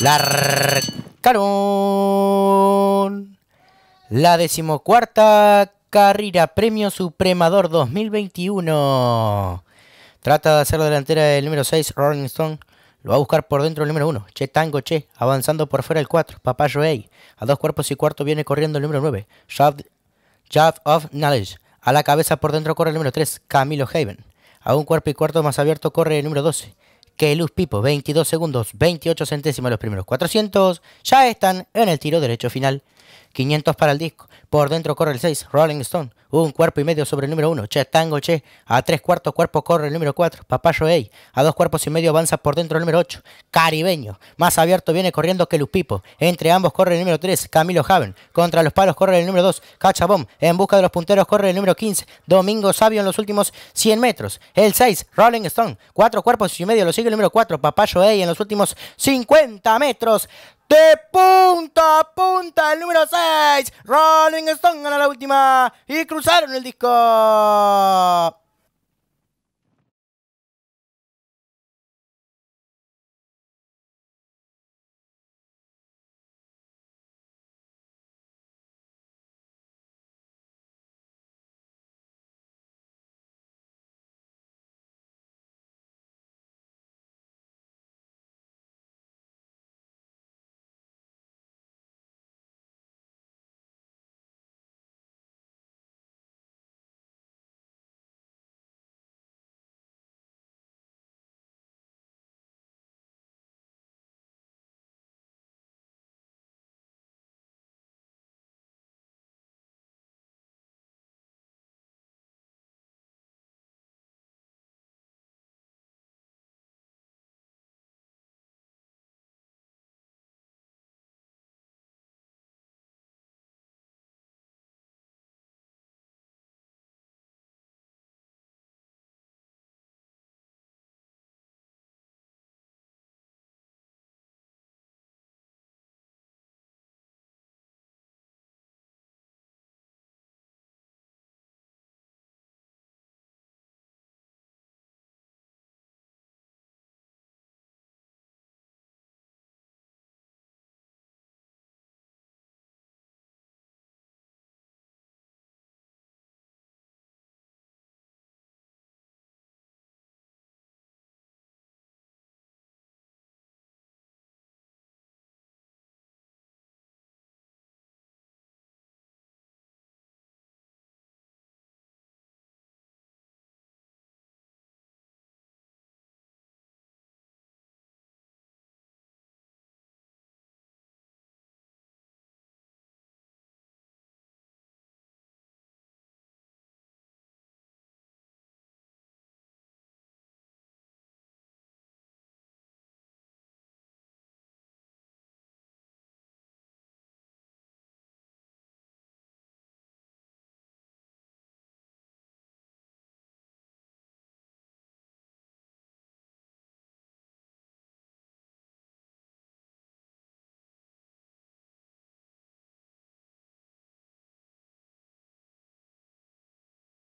La Carón. La decimocuarta carrera Premio Supremador 2021. Trata de hacer delantera el número 6, Rolling Stone. Lo va a buscar por dentro el número 1, Che Tango Che, avanzando por fuera el 4, Papá A. A dos cuerpos y cuarto viene corriendo el número 9, Job of Knowledge. A la cabeza por dentro corre el número 3, Camilo Haven. A un cuerpo y cuarto más abierto corre el número 12, que Luz Pipo, 22 segundos, 28 centésimas los primeros 400, ya están en el tiro derecho final. 500 para el disco. Por dentro corre el 6, Rolling Stone. Un cuerpo y medio sobre el número 1, Che Tango Che. A tres cuartos cuerpos corre el número 4, Papayo Ey. A dos cuerpos y medio avanza por dentro el número 8, Caribeño. Más abierto viene corriendo que Lupipo. Entre ambos corre el número 3, Camilo Javen. Contra los palos corre el número 2, Cachabón, En busca de los punteros corre el número 15, Domingo Sabio en los últimos 100 metros. El 6, Rolling Stone. Cuatro cuerpos y medio lo sigue el número 4, Papayo Ey en los últimos 50 metros. De punta a punta, el número 6, Rolling Stone gana la última y cruzaron el disco.